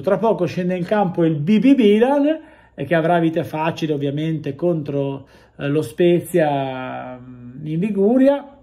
tra poco scende in campo il BB Milan eh, che avrà vita facile ovviamente contro eh, lo Spezia mm, in Liguria